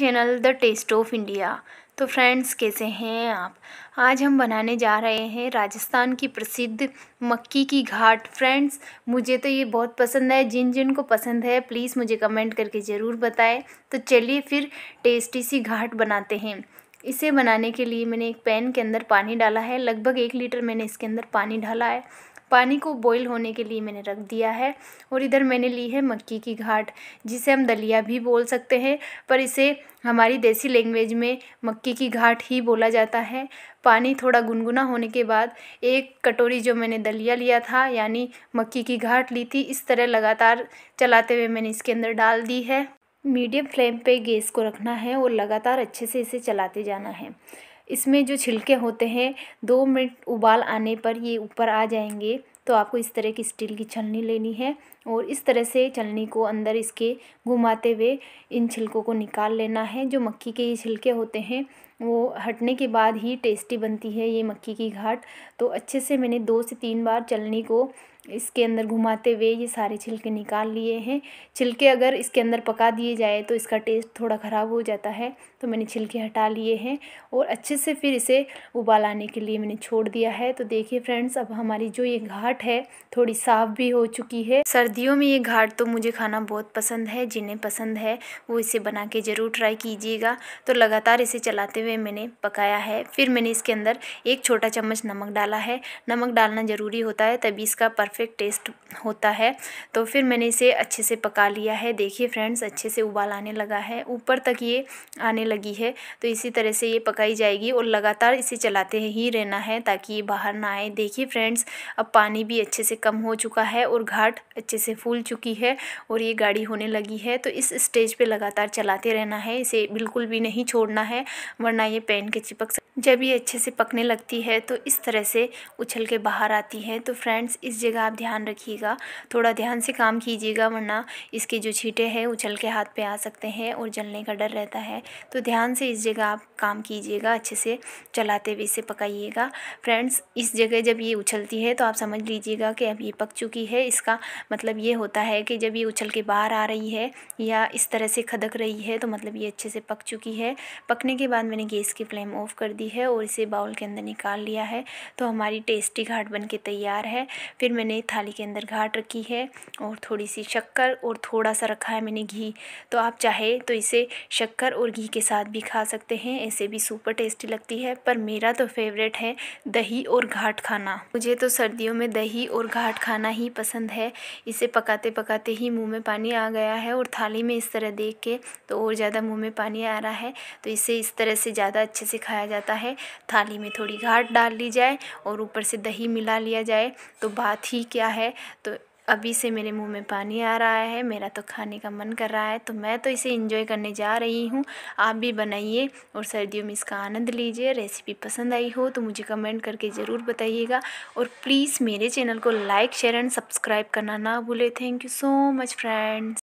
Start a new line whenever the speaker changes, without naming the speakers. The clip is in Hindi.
channel the taste of India तो फ्रेंड्स कैसे हैं आप आज हम बनाने जा रहे हैं राजस्थान की प्रसिद्ध मक्की की घाट फ्रेंड्स मुझे तो ये बहुत पसंद है जिन जिन को पसंद है प्लीज़ मुझे कमेंट करके ज़रूर बताएं तो चलिए फिर टेस्टी सी घाट बनाते हैं इसे बनाने के लिए मैंने एक पैन के अंदर पानी डाला है लगभग एक लीटर मैंने इसके अंदर पानी डाला है पानी को बॉईल होने के लिए मैंने रख दिया है और इधर मैंने ली है मक्की की घाट जिसे हम दलिया भी बोल सकते हैं पर इसे हमारी देसी लैंग्वेज में मक्की की घाट ही बोला जाता है पानी थोड़ा गुनगुना होने के बाद एक कटोरी जो मैंने दलिया लिया था यानी मक्की की घाट ली थी इस तरह लगातार चलाते हुए मैंने इसके अंदर डाल दी है मीडियम फ्लेम पे गैस को रखना है और लगातार अच्छे से इसे चलाते जाना है इसमें जो छिलके होते हैं दो मिनट उबाल आने पर ये ऊपर आ जाएंगे तो आपको इस तरह की स्टील की छलनी लेनी है और इस तरह से छलनी को अंदर इसके घुमाते हुए इन छिलकों को निकाल लेना है जो मक्की के ये छिलके होते हैं वो हटने के बाद ही टेस्टी बनती है ये मक्की की घाट तो अच्छे से मैंने दो से तीन बार चलनी को इसके अंदर घुमाते हुए ये सारे छिलके निकाल लिए हैं छिलके अगर इसके अंदर पका दिए जाए तो इसका टेस्ट थोड़ा ख़राब हो जाता है तो मैंने छिलके हटा लिए हैं और अच्छे से फिर इसे उबाल आने के लिए मैंने छोड़ दिया है तो देखिए फ्रेंड्स अब हमारी जो ये घाट है थोड़ी साफ़ भी हो चुकी है सर्दियों में ये घाट तो मुझे खाना बहुत पसंद है जिन्हें पसंद है वो इसे बना के ज़रूर ट्राई कीजिएगा तो लगातार इसे चलाते हुए मैंने पकाया है फिर मैंने इसके अंदर एक छोटा चम्मच नमक डाला है नमक डालना ज़रूरी होता है तभी इसका परफेक्ट परफेक्ट टेस्ट होता है तो फिर मैंने इसे अच्छे से पका लिया है देखिए फ्रेंड्स अच्छे से उबाल आने लगा है ऊपर तक ये आने लगी है तो इसी तरह से ये पकाई जाएगी और लगातार इसे चलाते ही रहना है ताकि ये बाहर ना आए देखिए फ्रेंड्स अब पानी भी अच्छे से कम हो चुका है और घाट अच्छे से फूल चुकी है और ये गाढ़ी होने लगी है तो इस स्टेज पर लगातार चलाते रहना है इसे बिल्कुल भी नहीं छोड़ना है वरना ये पैन के चिपक जब ये अच्छे से पकने लगती है तो इस तरह से उछल के बाहर आती है तो फ्रेंड्स इस जगह का आप ध्यान रखिएगा थोड़ा ध्यान से काम कीजिएगा वरना इसके जो छीटे हैं उछल के हाथ पे आ सकते हैं और जलने का डर रहता है तो ध्यान से इस जगह आप काम कीजिएगा अच्छे से चलाते हुए इसे पकाइएगा फ्रेंड्स इस जगह जब ये उछलती है तो आप समझ लीजिएगा कि अब ये पक चुकी है इसका मतलब ये होता है कि जब ये उछल के बाहर आ रही है या इस तरह से खदक रही है तो मतलब ये अच्छे से पक चुकी है पकने के बाद मैंने गैस की फ्लेम ऑफ कर दी है और इसे बाउल के अंदर निकाल लिया है तो हमारी टेस्टी घाट बन के तैयार है फिर मैंने मैंने थाली के अंदर घाट रखी है और थोड़ी सी शक्कर और थोड़ा सा रखा है मैंने घी तो आप चाहे तो इसे शक्कर और घी के साथ भी खा सकते हैं ऐसे भी सुपर टेस्टी लगती है पर मेरा तो फेवरेट है दही और घाट खाना मुझे तो सर्दियों में दही और घाट खाना ही पसंद है इसे पकाते पकाते ही मुँह में पानी आ गया है और थाली में इस तरह देख के तो और ज़्यादा मुँह में पानी आ रहा है तो इसे इस तरह से ज़्यादा अच्छे से खाया जाता है थाली में थोड़ी घाट डाल ली जाए और ऊपर से दही मिला लिया जाए तो बात ही ही क्या है तो अभी से मेरे मुंह में पानी आ रहा है मेरा तो खाने का मन कर रहा है तो मैं तो इसे इंजॉय करने जा रही हूँ आप भी बनाइए और सर्दियों में इसका आनंद लीजिए रेसिपी पसंद आई हो तो मुझे कमेंट करके ज़रूर बताइएगा और प्लीज़ मेरे चैनल को लाइक शेयर एंड सब्सक्राइब करना ना भूलें thank you so much friends